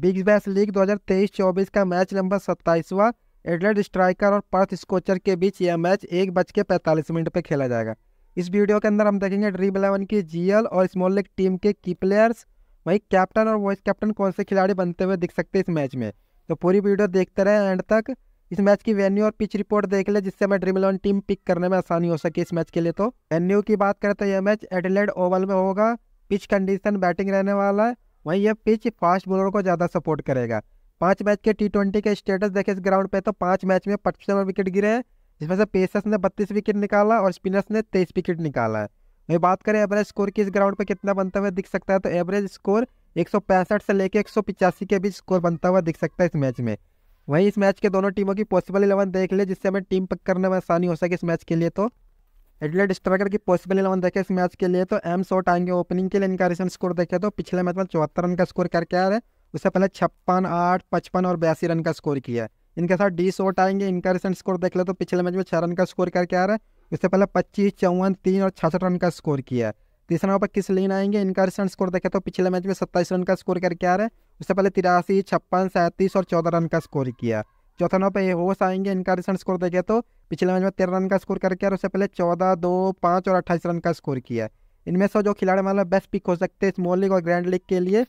big bash league 2023-24 का match number सत्ताईसवां Adelaide striker और पर्थ स्कोचर के बीच यह मैच एक बज के पैंतालीस मिनट पर खेला जाएगा इस वीडियो के अंदर हम देखेंगे ड्रीम इलेवन की जीएल और स्मॉल लीग टीम के की प्लेयर्स वहीं कैप्टन और वाइस कैप्टन कौन से खिलाड़ी बनते हुए दिख सकते हैं इस मैच में तो पूरी वीडियो देखते रहे एंड तक इस मैच की वेन्यू और पिच रिपोर्ट देख ले जिससे हमें ड्रीम इलेवन टीम पिक करने में आसानी हो सके इस मैच के लिए तो वेन्यू की बात करें तो यह मैच एडिलेड ओवल में होगा पिच कंडीशन बैटिंग रहने वाला है वहीं यह पिच फास्ट बॉलर को ज़्यादा सपोर्ट करेगा पाँच मैच के टी ट्वेंटी के स्टेटस देखे इस ग्राउंड पे तो पाँच मैच में पचपन विकेट गिरे हैं जिसमें से पेसर्स ने बत्तीस विकेट निकाला और स्पिनर्स ने तेईस विकेट निकाला है वही बात करें एवरेज स्कोर की इस ग्राउंड पर कितना बनता हुआ दिख सकता है तो एवरेज स्कोर एक से लेकर एक के बीच स्कोर बनता हुआ दिख सकता है इस मैच में वहीं इस मैच के दोनों टीमों की पॉसिबल इलेवन देख ले जिससे हमें टीम पक करने में आसानी हो सके इस मैच के लिए तो एडलेट स्ट्राइकर की पॉसिबल इलेवन देखे इस मैच के लिए तो एम शॉट आएंगे ओपनिंग के लिए इनका रिसेंट स्कोर देखे तो पिछले मैच में चौहत्तर रन का स्कोर करके आ रहा है उससे पहले छप्पन आठ पचपन और बयासी रन का स्कोर किया है इनके साथ डी शॉट आएंगे इनका रिसेंट स्कोर देख ले तो पिछले मैच में छः रन का स्कोर करके आ रहा है उससे पहले पच्चीस चौवन तीन और छसठ रन का स्कोर किया है तीसरे नंबर पर किस लीन आएंगे इनका रिसेंट स्कोर देखे तो पिछले मैच में सत्ताईस रन का स्कोर करके आ रहा है उससे पहले तिरासी छप्पन सैंतीस और चौदह रन का स्कोर किया है चौथा नंबर पर ये होश आएंगे इनका रिसेंट स्कोर देखे तो पिछले मैच में तेरह रन का स्कोर करके और उससे पहले चौदह दो पाँच और अट्ठाईस रन का स्कोर किया इनमें से जो खिलाड़ी मतलब बेस्ट पिक हो सकते हैं स्मॉल लीग और ग्रैंड लीग के लिए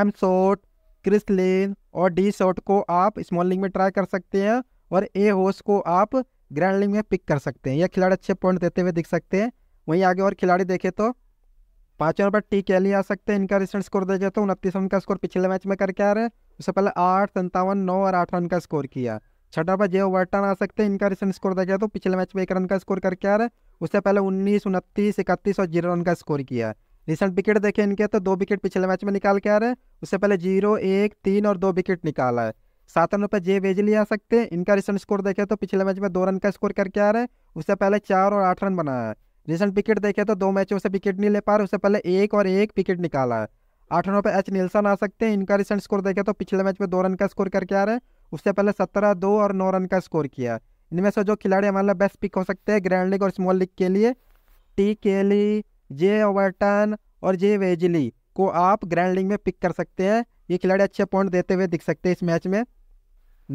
एम शॉट क्रिस लेन और डी शॉट को आप स्मॉल लीग में ट्राई कर सकते हैं और ए होस को आप ग्रैंड लीग में पिक कर सकते हैं यह खिलाड़ी अच्छे पॉइंट देते हुए दिख सकते हैं वहीं आगे और खिलाड़ी देखे तो पाँचवें नंबर टी कैली आ सकते हैं इनका रिसेंट स्कोर देखे तो उनतीस रन का स्कोर पिछले मैच में करके आ रहे हैं उससे पहले आठ संतावन नौ और आठ रन का स्कोर किया छठा पर जेव वर्टन आ सकते हैं इनका रिसेंट स्कोर देखा तो पिछले मैच में एक रन का स्कोर करके आ रहा है उससे पहले उन्नीस उनतीस इकतीस और जीरो रन का स्कोर किया रिसेंट विकेट देखे इनके तो दो विकेट पिछले मैच में निकाल के आ रहे हैं उससे पहले जीरो एक तीन और दो विकेट निकाला है सात रन पर जे वेजली आ सकते हैं इनका रिसेंट स्कोर देखे तो पिछले मैच में दो रन का स्कोर करके आ रहे हैं उससे पहले चार और आठ रन बनाया है रिसेंट विकेट देखे तो दो मैचों से विकेट नहीं ले पा रहे उससे पहले एक और एक विकेट निकाला है आठ रनों पर एच नीलसन आ सकते हैं इनका रिसेंट स्कोर देखें तो पिछले मैच में दो रन का स्कोर करके आ रहे हैं उससे पहले सत्रह दो और नौ रन का स्कोर किया इनमें से जो खिलाड़ी हमारे लिए बेस्ट पिक हो सकते हैं ग्रैंड लीग और स्मॉल लीग के लिए टी केली जे ओवर्टन और जे वेजली को आप ग्रैंड लीग में पिक कर सकते हैं ये खिलाड़ी अच्छे पॉइंट देते हुए दिख सकते हैं इस मैच में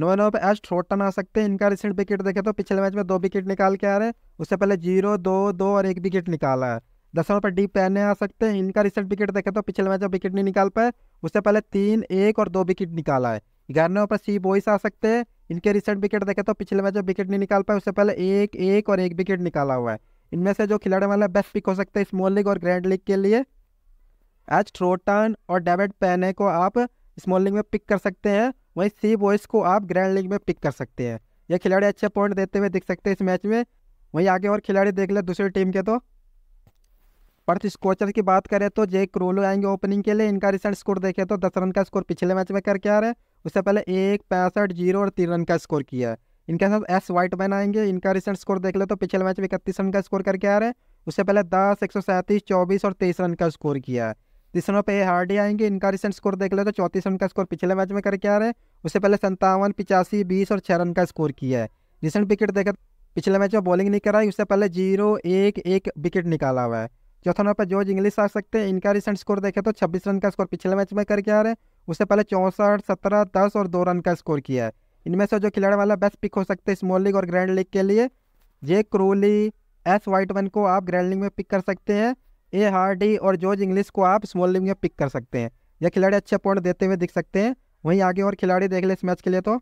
नौ नौ पर एच थ्रोटन आ सकते हैं इनका रिसेंट विकेट देखें तो पिछले मैच में दो विकेट निकाल के आ रहे हैं उससे पहले जीरो दो दो और एक विकेट निकाला है दसों पर डी पहने आ सकते हैं इनका रिसेंट विकेट देखे तो पिछले मैच में विकेट नहीं निकाल पाए उससे पहले तीन एक और दो विकेट निकाला है ग्यारहवें पर सी बॉयस आ सकते हैं इनके रिसेंट विकेट देखे तो पिछले मैच में विकेट नहीं निकाल पाए उससे पहले एक एक और एक विकेट निकाला हुआ है इनमें से जो खिलाड़ी वाला बेस्ट पिक हो सकते हैं स्मॉल लीग और ग्रैंड लीग के लिए एच थ्रोटन और डेविड पैने को आप स्मॉल लीग में पिक कर सकते हैं वहीं सी बॉयस को आप ग्रैंड लीग में पिक कर सकते हैं ये खिलाड़ी अच्छे पॉइंट देते हुए दिख सकते हैं इस मैच में वहीं आगे और खिलाड़ी देख ले दूसरी टीम के तो पर्थ स्कोचर की बात करें तो जे क्रोलो आएंगे ओपनिंग के लिए इनका रिसेंट स्कोर देखें तो दस रन का स्कोर पिछले मैच में करके आ रहे हैं उससे पहले एक पैंसठ जीरो और तीन रन का स्कोर किया है इनके साथ एस वाइट मैन आएंगे इनका रिसेंट स्कोर देख ले तो पिछले मैच में इकतीस रन का स्कोर करके आ रहे हैं उससे पहले दस एक सौ सैंतीस चौबीस और तेईस रन का स्कोर किया है तीसरों पे हार्डी आएंगे इनका रिसेंट स्कोर देख ले तो चौंतीस रन का स्कोर पिछले मैच में करके आ रहे हैं उससे पहले संतावन पिचासी बीस और छः रन का स्कोर किया है रिसेंट विकेट देखे पिछले मैच में बॉलिंग नहीं कराई उससे पहले जीरो एक एक विकेट निकाला हुआ है चौथा नंबर पर जॉर्ज इंग्लिश आ सकते हैं इनका रिसेंट स्कोर देखें तो छब्बीस रन का स्कोर पिछले मैच में करके आ रहे हैं उससे पहले चौंसठ सत्रह दस और दो रन का स्कोर किया है इनमें से जो खिलाड़ी वाला बेस्ट पिक हो सकते हैं स्मॉल लीग और ग्रैंड लीग के लिए जे क्रोली एस वाइटमैन को आप ग्रैंड लीग में पिक कर सकते हैं ए हार्डी और जॉर्ज इंग्लिश को आप स्मॉल लीग में पिक कर सकते हैं यह खिलाड़ी अच्छे पॉइंट देते हुए दिख सकते हैं वहीं आगे और खिलाड़ी देख ले इस मैच के लिए तो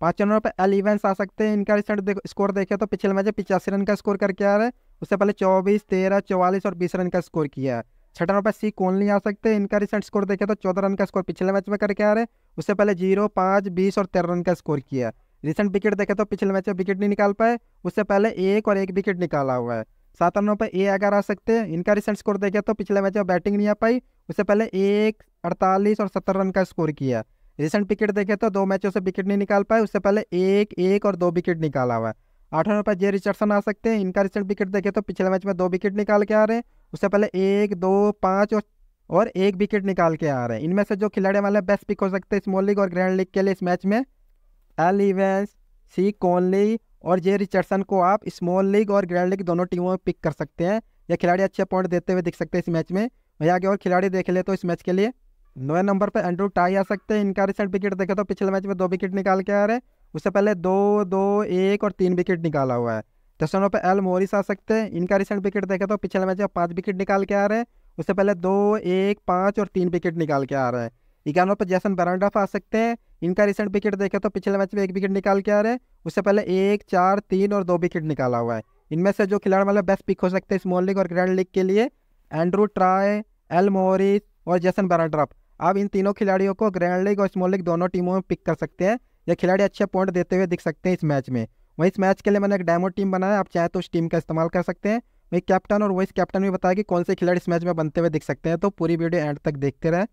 पाँचों नंबर पर एल इवेंस आ सकते हैं इनका रिसेंट स्कोर देखे तो पिछले मैच पिचासी रन का स्कोर करके आ रहा है उससे पहले चौबीस तेरह चौवालीस और बीस रन का स्कोर किया है छठा नंबर पर सी नहीं आ सकते इनका रिसेंट स्कोर देखें तो चौदह रन का स्कोर पिछले मैच में करके आ रहे उससे पहले जीरो पाँच बीस और तेरह रन का स्कोर किया रिसेंट विकेट देखे तो पिछले मैच में विकेट नहीं निकाल पाए उससे पहले एक और एक विकेट निकाला हुआ है सात रनों पर ए अगर आ सकते हैं इनका रिसेंट स्कोर देखे तो पिछले मैच में बैटिंग नहीं आ पाई उससे पहले एक अड़तालीस और सत्तर रन का स्कोर किया रिसेंट विकेट देखे तो दो मैचों से विकेट नहीं निकाल पाए उससे पहले एक एक और दो विकेट निकाला हुआ है आठों रुपये जे रिचर्डसन आ सकते हैं इनका रिजल्ट विकेट देखे तो पिछले मैच में दो विकेट निकाल के आ रहे हैं उससे पहले एक दो पाँच और और एक विकेट निकाल के आ रहे हैं इनमें से जो खिलाड़ी वाले बेस्ट पिक हो सकते हैं स्मॉल लीग और ग्रैंड लीग के लिए इस मैच में एल इवेंस सी कॉनली और जे रिचर्डसन को आप स्मॉल लीग और ग्रैंड लीग दोनों टीमों में पिक कर सकते हैं या खिलाड़ी अच्छे पॉइंट देते हुए दिख सकते हैं इस मैच में वही आगे और खिलाड़ी देख ले तो इस मैच के लिए नौ नंबर पर एंड्रू टाई आ सकते हैं इनका रिसेंट विकेट देखे तो पिछले मैच में दो विकेट निकाल के आ रहे हैं उससे पहले दो दो एक और तीन विकेट निकाला हुआ है दसनों पर एल मोरिस आ सकते हैं इनका रिसेंट विकेट देखे तो पिछले मैच में पाँच विकेट निकाल के आ रहे हैं उससे पहले दो एक पाँच और तीन विकेट निकाल के आ रहे हैं इक्यानवे पर जैसन बरांडाफ आ सकते हैं इनका रिसेंट विकेट देखे तो पिछले मैच में एक विकेट निकाल के आ रहे हैं उससे पहले एक चार तीन और दो विकेट निकाला हुआ है इनमें से जो खिलाड़ी मतलब बेस्ट पिक हो सकते हैं स्मॉल लीग और ग्रैंड लीग के लिए एंड्रू ट्राय एल मोरिस और जैसन बरांड्राफ आप इन तीनों खिलाड़ियों को ग्रैंड लीग और स्मॉल लीग दोनों टीमों में पिक कर सकते हैं या खिलाड़ी अच्छे पॉइंट देते हुए दिख सकते हैं इस मैच में वहीं इस मैच के लिए मैंने एक डैमो टीम बनाया आप चाहे तो उस टीम का इस्तेमाल कर सकते हैं वहीं कैप्टन और वाइस कैप्टन भी बताया कि कौन से खिलाड़ी इस मैच में बनते हुए दिख सकते हैं तो पूरी वीडियो एंड तक देखते रहे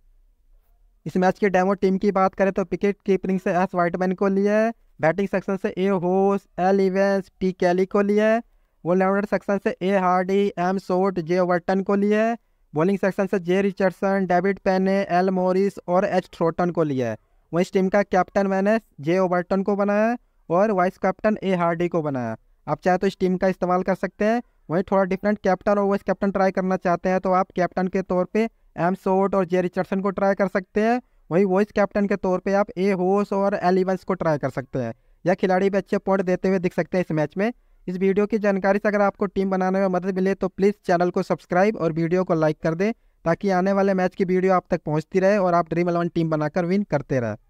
इस मैच की डेमो टीम की बात करें तो विकेट कीपरिंग से एस वाइटमैन को लिया है बैटिंग सेक्शन से ए होस एल इवेंस टी कैली को लिया है ऑलराउंडर सेक्शन से ए हार्डी एम सोट जे वर्टन को लिया है बॉलिंग सेक्शन से J Richardson David Payne L Morris और एच थ्रोटन को लिया है वहीं टीम का कैप्टन मैंने जे ओबर्टन को बनाया और वाइस कैप्टन ए हार्डी को बनाया आप चाहे तो इस टीम का इस्तेमाल कर सकते हैं वहीं थोड़ा डिफरेंट कैप्टन और वाइस कैप्टन ट्राई करना चाहते हैं तो आप कैप्टन के तौर पर एम सोट और जे रिचर्डसन को ट्राई कर सकते हैं वहीं वॉइस कैप्टन के तौर पे आप ए होस और एलिवेंस को ट्राई कर सकते हैं या खिलाड़ी भी अच्छे पॉइंट देते हुए दिख सकते हैं इस मैच में इस वीडियो की जानकारी से अगर आपको टीम बनाने में मदद मिले तो प्लीज़ चैनल को सब्सक्राइब और वीडियो को लाइक कर दें ताकि आने वाले मैच की वीडियो आप तक पहुंचती रहे और आप ड्रीम इलेवन टीम बनाकर विन करते रहे